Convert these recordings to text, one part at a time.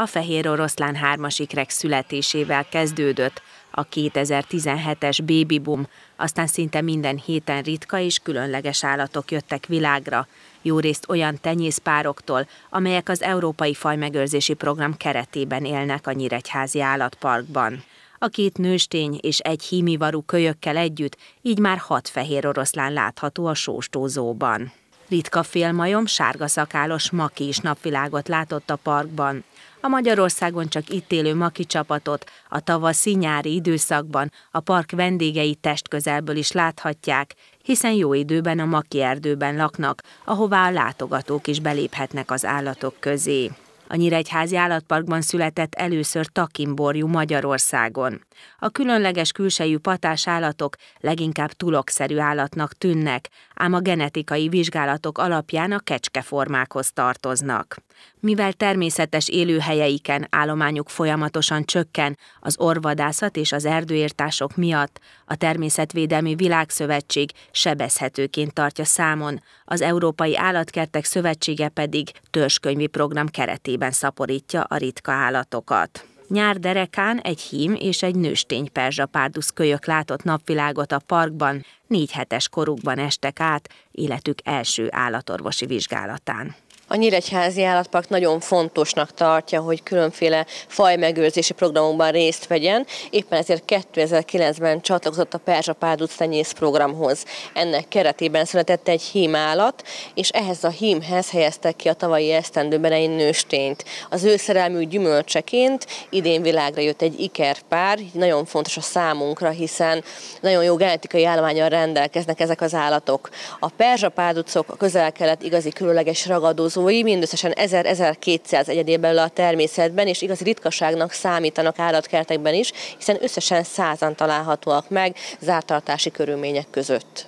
a fehér oroszlán hármasikrek születésével kezdődött, a 2017-es boom, aztán szinte minden héten ritka és különleges állatok jöttek világra, jó részt olyan tenyészpároktól, amelyek az Európai Fajmegőrzési Program keretében élnek a Nyíregyházi Állatparkban. A két nőstény és egy hímivarú kölyökkel együtt így már hat fehér oroszlán látható a sóstózóban. Ritka félmajom, sárga szakálos maki is napvilágot látott a parkban. A Magyarországon csak itt élő maki csapatot a tavaszi-nyári időszakban a park vendégei testközelből is láthatják, hiszen jó időben a maki erdőben laknak, ahová a látogatók is beléphetnek az állatok közé. A Nyíregyházi Állatparkban született először takimborjú Magyarországon. A különleges külsejű patás állatok leginkább tulokszerű állatnak tűnnek, ám a genetikai vizsgálatok alapján a kecskeformákhoz tartoznak. Mivel természetes élőhelyeiken állományuk folyamatosan csökken az orvadászat és az erdőírtások miatt, a Természetvédelmi Világszövetség sebezhetőként tartja számon, az Európai Állatkertek Szövetsége pedig törzskönyvi program keretében kertjében szaporítja a ritka állatokat. Nyár derekán egy hím és egy nőstény perzsa kölyök látott napvilágot a parkban, négy hetes korukban estek át életük első állatorvosi vizsgálatán. A Nyíregyházi Állatpark nagyon fontosnak tartja, hogy különféle fajmegőrzési programokban részt vegyen, éppen ezért 2009-ben csatlakozott a Perzsa Párduc tenyész programhoz. Ennek keretében született egy hímállat, és ehhez a hímhez helyeztek ki a tavalyi esztendőben egy nőstényt. Az szerelmű gyümölcseként idén világra jött egy ikerpár, nagyon fontos a számunkra, hiszen nagyon jó genetikai állományal rendelkeznek ezek az állatok. A perzsapáducok a közel-kelet igazi különleges ragadozó fogyasztói mindösszesen 1000-1200 egyedén belül a természetben, és igazi ritkaságnak számítanak állatkertekben is, hiszen összesen százan találhatóak meg zártartási körülmények között.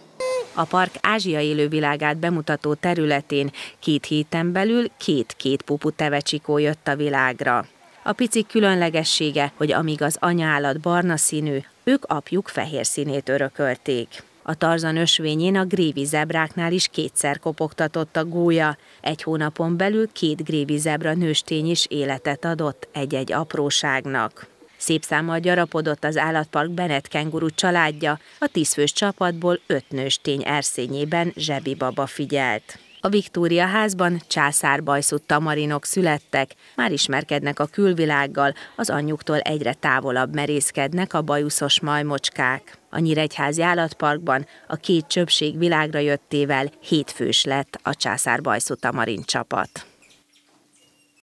A park Ázsia élővilágát bemutató területén két héten belül két-két pupu tevecsikó jött a világra. A picik különlegessége, hogy amíg az anyállat barna színű, ők apjuk fehér színét örökölték. A Tarzan ösvényén a grévi zebráknál is kétszer kopogtatott a gólya. Egy hónapon belül két grévi zebra nőstény is életet adott egy-egy apróságnak. Szép számmal gyarapodott az állatpark Benet kenguru családja, a tízfős csapatból öt nőstény erszényében Zsebi baba figyelt. A Viktória házban császár bajszú tamarinok születtek, már ismerkednek a külvilággal, az anyjuktól egyre távolabb merészkednek a bajuszos majmocskák. A Nyíregyházi állatparkban a két csöpség világra jöttével hétfős lett a császár bajszú tamarin csapat.